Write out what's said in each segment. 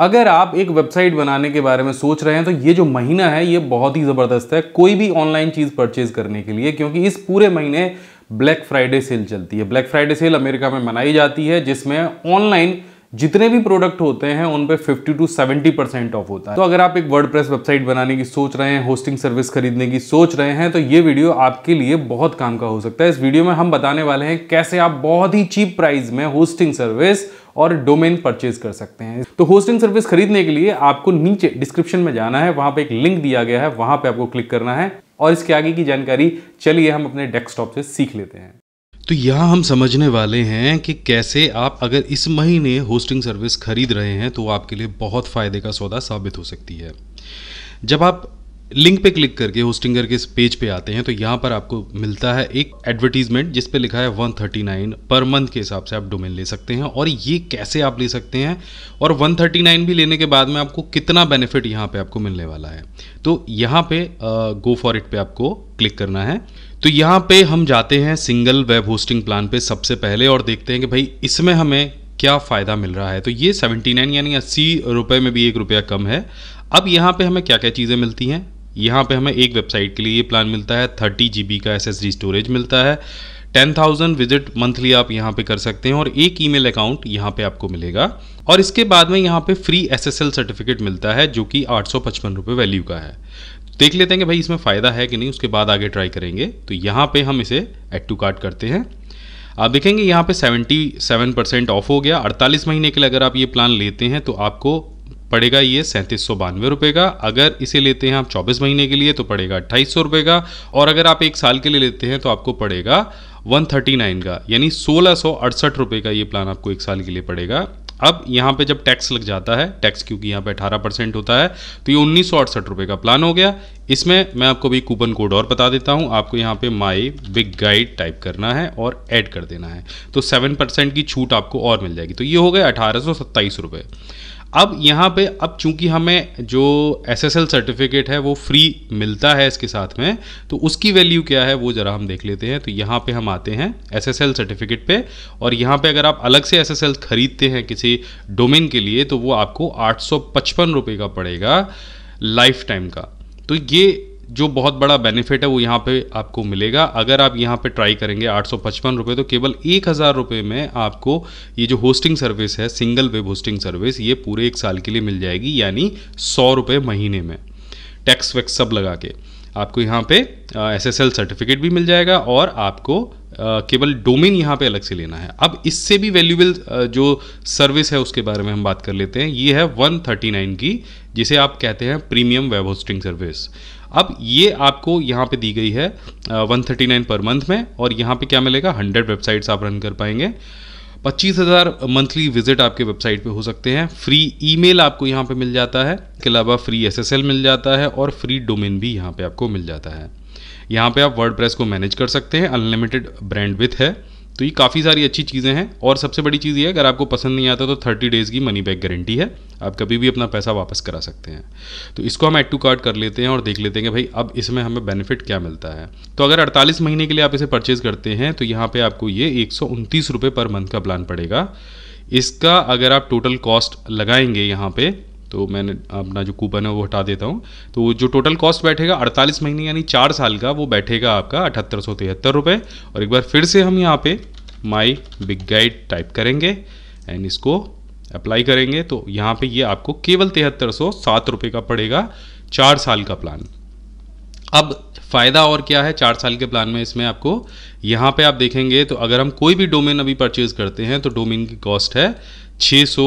अगर आप एक वेबसाइट बनाने के बारे में सोच रहे हैं तो ये जो महीना है ये बहुत ही ज़बरदस्त है कोई भी ऑनलाइन चीज़ परचेज करने के लिए क्योंकि इस पूरे महीने ब्लैक फ्राइडे सेल चलती है ब्लैक फ्राइडे सेल अमेरिका में मनाई जाती है जिसमें ऑनलाइन जितने भी प्रोडक्ट होते हैं उन पे 50 टू 70 परसेंट ऑफ होता है तो अगर आप एक वर्ड वेबसाइट बनाने की सोच रहे हैं होस्टिंग सर्विस खरीदने की सोच रहे हैं तो ये वीडियो आपके लिए बहुत काम का हो सकता है इस वीडियो में हम बताने वाले हैं कैसे आप बहुत ही चीप प्राइस में होस्टिंग सर्विस और डोमेन परचेज कर सकते हैं तो होस्टिंग सर्विस खरीदने के लिए आपको नीचे डिस्क्रिप्शन में जाना है वहां पर एक लिंक दिया गया है वहां पर आपको क्लिक करना है और इसके आगे की जानकारी चलिए हम अपने डेस्कटॉप से सीख लेते हैं तो यहाँ हम समझने वाले हैं कि कैसे आप अगर इस महीने होस्टिंग सर्विस खरीद रहे हैं तो आपके लिए बहुत फ़ायदे का सौदा साबित हो सकती है जब आप लिंक पे क्लिक करके होस्टिंगर के इस पेज पे आते हैं तो यहाँ पर आपको मिलता है एक एडवर्टीजमेंट जिस पे लिखा है 139 पर मंथ के हिसाब से आप डोमेन ले सकते हैं और ये कैसे आप ले सकते हैं और 139 भी लेने के बाद में आपको कितना बेनिफिट यहाँ पे आपको मिलने वाला है तो यहाँ पे गो फॉर इट पे आपको क्लिक करना है तो यहाँ पे हम जाते हैं सिंगल वेब होस्टिंग प्लान पे सबसे पहले और देखते हैं कि भाई इसमें हमें क्या फ़ायदा मिल रहा है तो ये 79 यानी अस्सी रुपये में भी एक रुपया कम है अब यहाँ पे हमें क्या क्या चीज़ें मिलती हैं यहाँ पे हमें एक वेबसाइट के लिए ये प्लान मिलता है थर्टी जी का एस स्टोरेज मिलता है टेन थाउजेंड विजिट मंथली आप यहाँ पे कर सकते हैं और एक ईमेल अकाउंट यहाँ पे आपको मिलेगा और इसके बाद में यहाँ पे फ्री एस सर्टिफिकेट मिलता है जो कि आठ सौ पचपन वैल्यू का है देख लेते हैं कि भाई इसमें फ़ायदा है कि नहीं उसके बाद आगे ट्राई करेंगे तो यहाँ पे हम इसे एड टू कार्ट करते हैं आप देखेंगे यहाँ पे 77 परसेंट ऑफ हो गया 48 महीने के लिए अगर आप ये प्लान लेते हैं तो आपको पड़ेगा ये सैंतीस सौ बानवे रुपए का अगर इसे लेते हैं आप चौबीस महीने के लिए तो पड़ेगा अट्ठाईस सौ रुपए का और अगर आप एक साल के लिए लेते हैं तो आपको पड़ेगा 139 का यानी सोलह सौ अड़सठ रुपए का ये प्लान आपको एक साल के लिए पड़ेगा अब यहाँ पे जब टैक्स लग जाता है टैक्स क्योंकि यहाँ पे 18 परसेंट होता है तो ये उन्नीस सौ का प्लान हो गया इसमें मैं आपको भी कूपन कोड और बता देता हूँ आपको यहाँ पे माई बिग गाइड टाइप करना है और ऐड कर देना है तो 7 परसेंट की छूट आपको और मिल जाएगी तो ये हो गया अठारह सौ अब यहाँ पे अब चूंकि हमें जो एस एस एल सर्टिफिकेट है वो फ्री मिलता है इसके साथ में तो उसकी वैल्यू क्या है वो ज़रा हम देख लेते हैं तो यहाँ पे हम आते हैं एस एस एल सर्टिफिकेट पे और यहाँ पे अगर आप अलग से एस एस एल ख़रीदते हैं किसी डोमेन के लिए तो वो आपको आठ सौ पचपन रुपये का पड़ेगा लाइफ टाइम का तो ये जो बहुत बड़ा बेनिफिट है वो यहाँ पे आपको मिलेगा अगर आप यहाँ पे ट्राई करेंगे आठ सौ पचपन रुपये तो केवल एक हज़ार रुपये में आपको ये जो होस्टिंग सर्विस है सिंगल वेब होस्टिंग सर्विस ये पूरे एक साल के लिए मिल जाएगी यानी सौ रुपये महीने में टैक्स वैक्स सब लगा के आपको यहाँ पे एस एस एल सर्टिफिकेट भी मिल जाएगा और आपको केवल डोमेन यहाँ पे अलग से लेना है अब इससे भी वैल्यूबल जो सर्विस है उसके बारे में हम बात कर लेते हैं ये है 139 की जिसे आप कहते हैं प्रीमियम वेब होस्टिंग सर्विस अब ये आपको यहाँ पे दी गई है one thirty nine per month में और यहाँ पे क्या मिलेगा हंड्रेड वेबसाइट्स आप रन कर पाएंगे पच्चीस हज़ार मंथली विजिट आपके वेबसाइट पे हो सकते हैं फ्री ईमेल आपको यहाँ पे मिल जाता है इसके अलावा फ्री एसएसएल मिल जाता है और फ्री डोमेन भी यहाँ पे आपको मिल जाता है यहाँ पे आप वर्ड को मैनेज कर सकते हैं अनलिमिटेड ब्रांड विथ है तो ये काफ़ी सारी अच्छी चीज़ें हैं और सबसे बड़ी चीज़ ये है अगर आपको पसंद नहीं आता तो थर्टी डेज़ की मनी बैक गारंटी है आप कभी भी अपना पैसा वापस करा सकते हैं तो इसको हम एड टू कार्ड कर लेते हैं और देख लेते हैं कि भाई अब इसमें हमें बेनिफिट क्या मिलता है तो अगर अड़तालीस महीने के लिए आप इसे परचेज़ करते हैं तो यहाँ पर आपको ये एक पर मंथ का प्लान पड़ेगा इसका अगर आप टोटल कॉस्ट लगाएंगे यहाँ पर तो मैंने अपना जो कूपन है वो हटा देता हूँ तो जो टोटल कॉस्ट बैठेगा अड़तालीस महीने यानी चार साल का वो बैठेगा आपका अठहत्तर सौ तिहत्तर रुपये और एक बार फिर से हम यहाँ पे माई बिग गाइड टाइप करेंगे एंड इसको अप्लाई करेंगे तो यहाँ पे ये आपको केवल तिहत्तर सौ सात रुपये का पड़ेगा चार साल का प्लान अब फ़ायदा और क्या है चार साल के प्लान में इसमें आपको यहाँ पे आप देखेंगे तो अगर हम कोई भी डोमेन अभी परचेज़ करते हैं तो डोमेन की कॉस्ट है छः सौ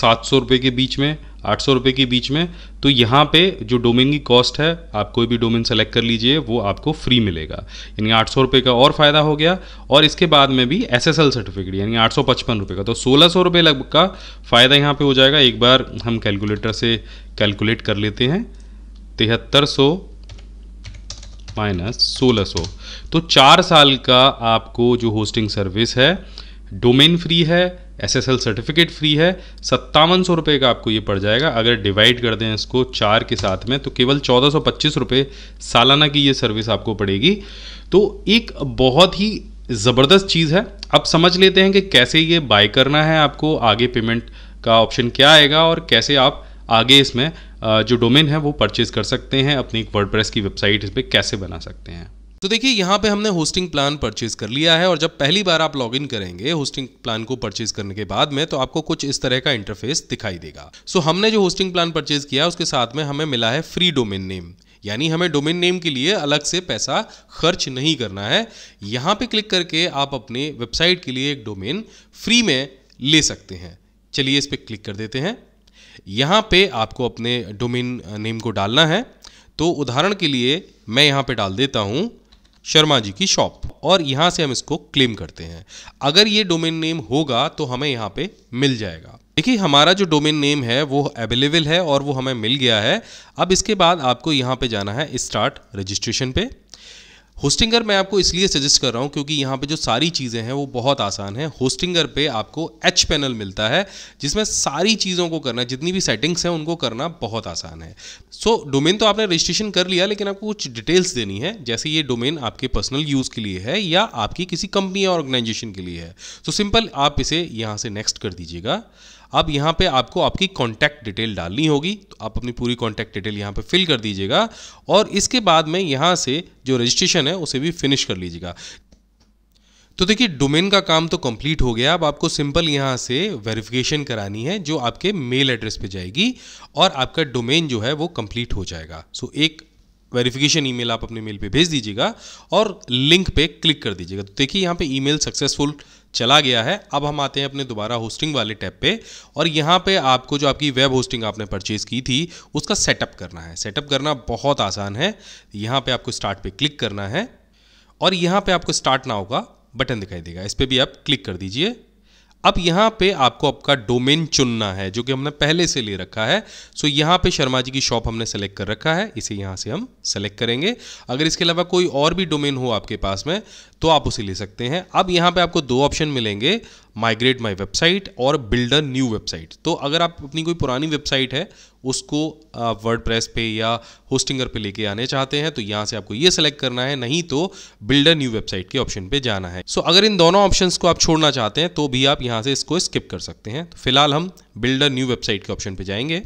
सात सौ रुपये के बीच में आठ सौ रुपये के बीच में तो यहाँ पे जो डोमेन की कॉस्ट है आप कोई भी डोमेन सेलेक्ट कर लीजिए वो आपको फ्री मिलेगा यानी आठ सौ रुपये का और फ़ायदा हो गया और इसके बाद में भी एस एस एल सर्टिफिकेट यानी आठ सौ पचपन रुपये का तो सोलह सौ रुपये लग का फ़ायदा यहाँ पे हो जाएगा एक बार हम कैलकुलेटर से कैलकुलेट कर लेते हैं तिहत्तर सौ माइनस सोलह सौ तो चार साल का आपको जो होस्टिंग सर्विस है डोमेन फ्री है S S L certificate free है सत्तावन सौ रुपये का आपको ये पड़ जाएगा अगर डिवाइड कर दें इसको चार के साथ में तो केवल चौदह सौ पच्चीस रुपये सालाना की ये सर्विस आपको पड़ेगी तो एक बहुत ही ज़बरदस्त चीज़ है अब समझ लेते हैं कि कैसे ये बाय करना है आपको आगे पेमेंट का ऑप्शन क्या आएगा और कैसे आप आगे इसमें जो डोमेन है वो परचेज़ कर सकते हैं अपनी एक वर्ड की वेबसाइट इस पर कैसे बना सकते हैं तो देखिए यहाँ पे हमने होस्टिंग प्लान परचेज कर लिया है और जब पहली बार आप लॉगिन करेंगे होस्टिंग प्लान को परचेज करने के बाद में तो आपको कुछ इस तरह का इंटरफेस दिखाई देगा सो हमने जो होस्टिंग प्लान परचेज किया उसके साथ में हमें मिला है फ्री डोमेन नेम यानी हमें डोमेन नेम के लिए अलग से पैसा खर्च नहीं करना है यहाँ पे क्लिक करके आप अपने वेबसाइट के लिए एक डोमेन फ्री में ले सकते हैं चलिए इस पर क्लिक कर देते हैं यहाँ पे आपको अपने डोमेन नेम को डालना है तो उदाहरण के लिए मैं यहाँ पे डाल देता हूँ शर्मा जी की शॉप और यहां से हम इसको क्लेम करते हैं अगर ये डोमेन नेम होगा तो हमें यहाँ पे मिल जाएगा देखिए हमारा जो डोमेन नेम है वो अवेलेबल है और वो हमें मिल गया है अब इसके बाद आपको यहां पे जाना है स्टार्ट रजिस्ट्रेशन पे होस्टिंगर मैं आपको इसलिए सजेस्ट कर रहा हूँ क्योंकि यहाँ पे जो सारी चीज़ें हैं वो बहुत आसान है होस्टिंगर पे आपको एच पैनल मिलता है जिसमें सारी चीज़ों को करना जितनी भी सेटिंग्स हैं उनको करना बहुत आसान है सो so, डोमेन तो आपने रजिस्ट्रेशन कर लिया लेकिन आपको कुछ डिटेल्स देनी है जैसे ये डोमेन आपके पर्सनल यूज़ के लिए है या आपकी किसी कंपनी या ऑर्गेनाइजेशन के लिए है सो so, सिंपल आप इसे यहाँ से नेक्स्ट कर दीजिएगा अब यहाँ पे आपको आपकी कॉन्टैक्ट डिटेल डालनी होगी तो आप अपनी पूरी कॉन्टैक्ट डिटेल यहाँ पे फिल कर दीजिएगा और इसके बाद में यहाँ से जो रजिस्ट्रेशन है उसे भी फिनिश कर लीजिएगा तो देखिए डोमेन का काम तो कंप्लीट हो गया अब आपको सिंपल यहाँ से वेरिफिकेशन करानी है जो आपके मेल एड्रेस पे जाएगी और आपका डोमेन जो है वो कंप्लीट हो जाएगा सो एक वेरिफिकेशन ईमेल आप अपने मेल पे भेज दीजिएगा और लिंक पे क्लिक कर दीजिएगा तो देखिए यहाँ पे ईमेल सक्सेसफुल चला गया है अब हम आते हैं अपने दोबारा होस्टिंग वाले टैब पे और यहाँ पे आपको जो आपकी वेब होस्टिंग आपने परचेज की थी उसका सेटअप करना है सेटअप करना बहुत आसान है यहाँ पर आपको स्टार्ट पे क्लिक करना है और यहाँ पर आपको स्टार्ट ना होगा बटन दिखाई देगा इस पर भी आप क्लिक कर दीजिए अब यहाँ पे आपको आपका डोमेन चुनना है जो कि हमने पहले से ले रखा है सो यहाँ पे शर्मा जी की शॉप हमने सेलेक्ट कर रखा है इसे यहाँ से हम सेलेक्ट करेंगे अगर इसके अलावा कोई और भी डोमेन हो आपके पास में तो आप उसे ले सकते हैं अब यहाँ पे आपको दो ऑप्शन मिलेंगे माइग्रेट माई वेबसाइट और बिल्ड अ न्यू वेबसाइट तो अगर आप अपनी कोई पुरानी वेबसाइट है उसको वर्ड प्रेस पे या होस्टिंगर पे लेके आने चाहते हैं तो यहाँ से आपको ये सिलेक्ट करना है नहीं तो बिल्ड अ न्यू वेबसाइट के ऑप्शन पे जाना है सो so, अगर इन दोनों ऑप्शन को आप छोड़ना चाहते हैं तो भी आप यहाँ से इसको स्किप कर सकते हैं तो फिलहाल हम बिल्ड अ न्यू वेबसाइट के ऑप्शन पे जाएंगे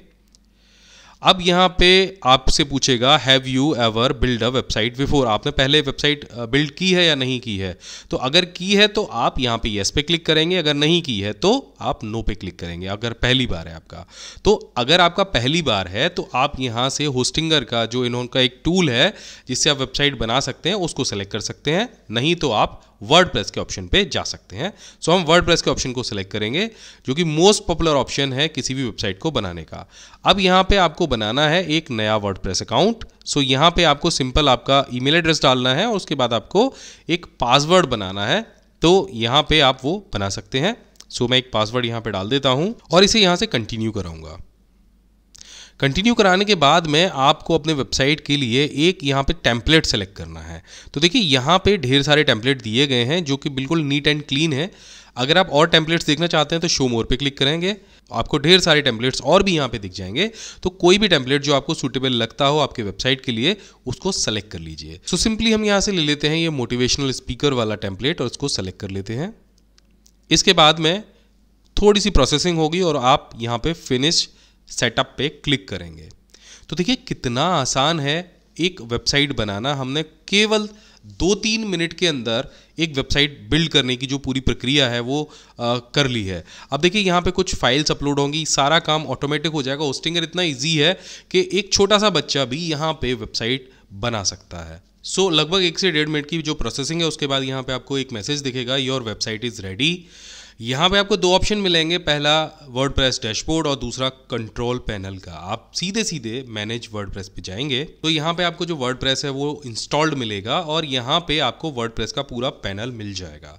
अब यहाँ पे आपसे पूछेगा have you ever build a website before आपने पहले वेबसाइट बिल्ड की है या नहीं की है तो अगर की है तो आप यहाँ पे येस पे क्लिक करेंगे अगर नहीं की है तो आप नो पे क्लिक करेंगे अगर पहली बार है आपका तो अगर आपका पहली बार है तो आप यहाँ से होस्टिंगर का जो इन्होंने का एक टूल है जिससे आप वेबसाइट बना सकते हैं उसको सेलेक्ट कर सकते हैं नहीं तो आप वर्ड के ऑप्शन पे जा सकते हैं सो so, हम वर्ड के ऑप्शन को सिलेक्ट करेंगे जो कि मोस्ट पॉपुलर ऑप्शन है किसी भी वेबसाइट को बनाने का अब यहाँ पे आपको बनाना है एक नया वर्ड अकाउंट सो so, यहाँ पे आपको सिंपल आपका ईमेल एड्रेस डालना है और उसके बाद आपको एक पासवर्ड बनाना है तो यहाँ पे आप वो बना सकते हैं सो so, मैं एक पासवर्ड यहाँ पे डाल देता हूँ और इसे यहाँ से कंटिन्यू कराऊंगा कंटिन्यू कराने के बाद में आपको अपने वेबसाइट के लिए एक यहाँ पे टेम्पलेट सेलेक्ट करना है तो देखिए यहाँ पे ढेर सारे टेम्पलेट दिए गए हैं जो कि बिल्कुल नीट एंड क्लीन है अगर आप और टेम्पलेट्स देखना चाहते हैं तो शो मोर पे क्लिक करेंगे आपको ढेर सारे टेम्पलेट्स और भी यहाँ पे दिख जाएंगे तो कोई भी टेम्पलेट जो आपको सूटेबल लगता हो आपके वेबसाइट के लिए उसको सेलेक्ट कर लीजिए सो सिंपली हम यहाँ से ले लेते हैं ये मोटिवेशनल स्पीकर वाला टेम्पलेट और इसको सेलेक्ट कर लेते हैं इसके बाद में थोड़ी सी प्रोसेसिंग होगी और आप यहाँ पे फिनिश सेटअप पे क्लिक करेंगे तो देखिए कितना आसान है एक वेबसाइट बनाना हमने केवल दो तीन मिनट के अंदर एक वेबसाइट बिल्ड करने की जो पूरी प्रक्रिया है वो आ, कर ली है अब देखिए यहाँ पे कुछ फाइल्स अपलोड होंगी सारा काम ऑटोमेटिक हो जाएगा होस्टिंगर इतना इजी है कि एक छोटा सा बच्चा भी यहाँ पे वेबसाइट बना सकता है सो so, लगभग एक से डेढ़ मिनट की जो प्रोसेसिंग है उसके बाद यहाँ पे आपको एक मैसेज दिखेगा योर वेबसाइट इज़ रेडी यहाँ पे आपको दो ऑप्शन मिलेंगे पहला वर्ड प्रेस डैशबोर्ड और दूसरा कंट्रोल पैनल का आप सीधे सीधे मैनेज वर्ड प्रेस पे जाएंगे तो यहाँ पे आपको जो वर्ड प्रेस है वो इंस्टॉल्ड मिलेगा और यहाँ पे आपको वर्ड प्रेस का पूरा पैनल मिल जाएगा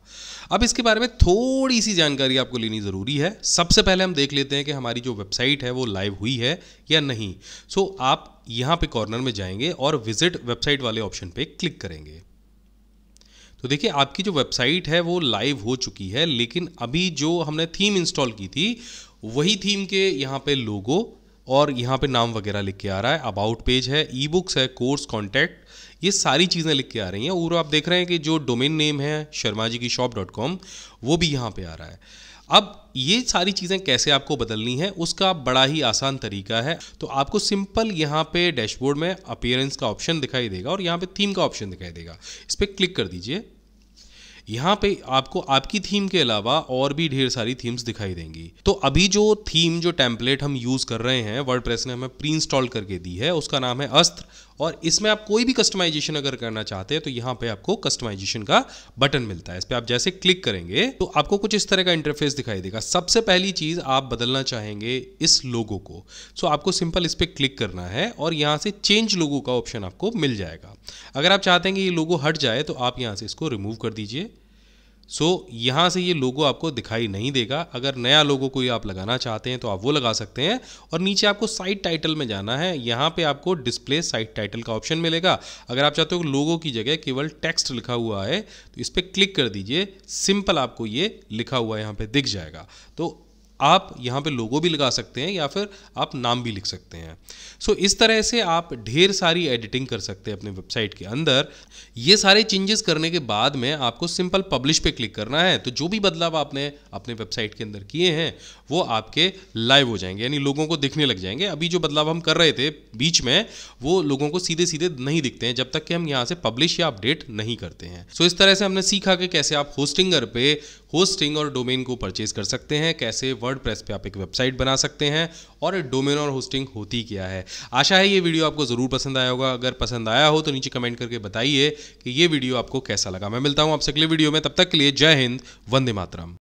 अब इसके बारे में थोड़ी सी जानकारी आपको लेनी ज़रूरी है सबसे पहले हम देख लेते हैं कि हमारी जो वेबसाइट है वो लाइव हुई है या नहीं सो आप यहाँ पे कॉर्नर में जाएंगे और विजिट वेबसाइट वाले ऑप्शन पे क्लिक करेंगे तो देखिए आपकी जो वेबसाइट है वो लाइव हो चुकी है लेकिन अभी जो हमने थीम इंस्टॉल की थी वही थीम के यहाँ पे लोगो और यहाँ पे नाम वगैरह लिख के आ रहा है अबाउट पेज है ई बुक्स है कोर्स कॉन्टैक्ट ये सारी चीज़ें लिख के आ रही हैं और आप देख रहे हैं कि जो डोमेन नेम है शर्मा जी की शॉप डॉट कॉम वो भी यहाँ पे आ रहा है अब ये सारी चीज़ें कैसे आपको बदलनी है उसका बड़ा ही आसान तरीका है तो आपको सिंपल यहाँ पे डैशबोर्ड में अपियरेंस का ऑप्शन दिखाई देगा और यहाँ पे थीम का ऑप्शन दिखाई देगा इस पर क्लिक कर दीजिए यहाँ पे आपको आपकी थीम के अलावा और भी ढेर सारी थीम्स दिखाई देंगी तो अभी जो थीम जो टेम्पलेट हम यूज़ कर रहे हैं वर्ड ने हमें प्री इंस्टॉल करके दी है उसका नाम है अस्त्र और इसमें आप कोई भी कस्टमाइजेशन अगर करना चाहते हैं तो यहां पे आपको कस्टमाइजेशन का बटन मिलता है इस पर आप जैसे क्लिक करेंगे तो आपको कुछ इस तरह का इंटरफेस दिखाई देगा सबसे पहली चीज़ आप बदलना चाहेंगे इस लोगो को सो आपको सिंपल इस पर क्लिक करना है और यहां से चेंज लोगो का ऑप्शन आपको मिल जाएगा अगर आप चाहते हैं कि ये लोगो हट जाए तो आप यहां से इसको रिमूव कर दीजिए सो so, यहाँ से ये लोगो आपको दिखाई नहीं देगा अगर नया लोगो कोई आप लगाना चाहते हैं तो आप वो लगा सकते हैं और नीचे आपको साइट टाइटल में जाना है यहाँ पे आपको डिस्प्ले साइट टाइटल का ऑप्शन मिलेगा अगर आप चाहते हो लोगो की जगह केवल टेक्स्ट लिखा हुआ है तो इस पर क्लिक कर दीजिए सिंपल आपको ये लिखा हुआ यहाँ पर दिख जाएगा तो आप यहाँ पे लोगो भी लगा सकते हैं या फिर आप नाम भी लिख सकते हैं सो so, इस तरह से आप ढेर सारी एडिटिंग कर सकते हैं अपने वेबसाइट के अंदर ये सारे चेंजेस करने के बाद में आपको सिंपल पब्लिश पे क्लिक करना है तो जो भी बदलाव आपने अपने वेबसाइट के अंदर किए हैं वो आपके लाइव हो जाएंगे यानी लोगों को दिखने लग जाएंगे अभी जो बदलाव हम कर रहे थे बीच में वो लोगों को सीधे सीधे नहीं दिखते हैं जब तक कि हम यहाँ से पब्लिश या अपडेट नहीं करते हैं सो so, इस तरह से हमने सीखा कि कैसे आप होस्टिंगर पे होस्टिंग और डोमेन को परचेज कर सकते हैं कैसे वर्ड वर्डप्रेस पे आप एक वेबसाइट बना सकते हैं और डोमेन और होस्टिंग होती क्या है आशा है ये वीडियो आपको ज़रूर पसंद आया होगा अगर पसंद आया हो तो नीचे कमेंट करके बताइए कि ये वीडियो आपको कैसा लगा मैं मिलता हूँ आपसे अगले वीडियो में तब तक के लिए जय हिंद वंदे मातरम